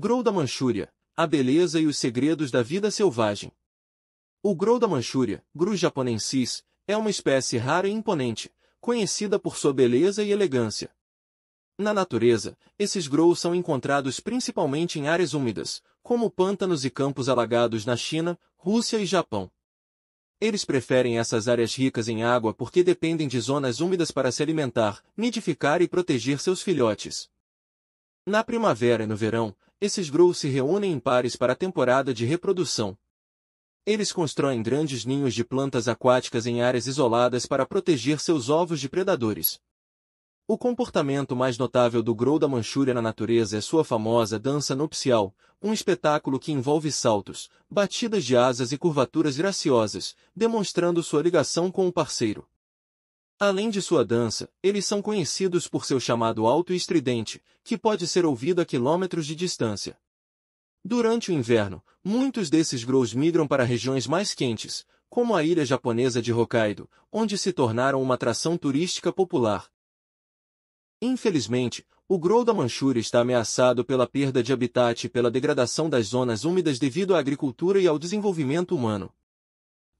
Grow da Manchúria, a beleza e os segredos da vida selvagem. O Grow da Manchúria, Gru japonensis, é uma espécie rara e imponente, conhecida por sua beleza e elegância. Na natureza, esses grows são encontrados principalmente em áreas úmidas, como pântanos e campos alagados na China, Rússia e Japão. Eles preferem essas áreas ricas em água porque dependem de zonas úmidas para se alimentar, nidificar e proteger seus filhotes. Na primavera e no verão, esses grous se reúnem em pares para a temporada de reprodução. Eles constroem grandes ninhos de plantas aquáticas em áreas isoladas para proteger seus ovos de predadores. O comportamento mais notável do grou da Manchúria na natureza é sua famosa dança nupcial, um espetáculo que envolve saltos, batidas de asas e curvaturas graciosas, demonstrando sua ligação com o parceiro. Além de sua dança, eles são conhecidos por seu chamado alto e estridente, que pode ser ouvido a quilômetros de distância. Durante o inverno, muitos desses grows migram para regiões mais quentes, como a ilha japonesa de Hokkaido, onde se tornaram uma atração turística popular. Infelizmente, o grow da Manchúria está ameaçado pela perda de habitat e pela degradação das zonas úmidas devido à agricultura e ao desenvolvimento humano.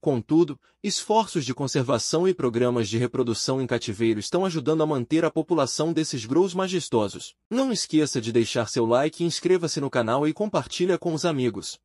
Contudo, esforços de conservação e programas de reprodução em cativeiro estão ajudando a manter a população desses grous majestosos. Não esqueça de deixar seu like, inscreva-se no canal e compartilha com os amigos.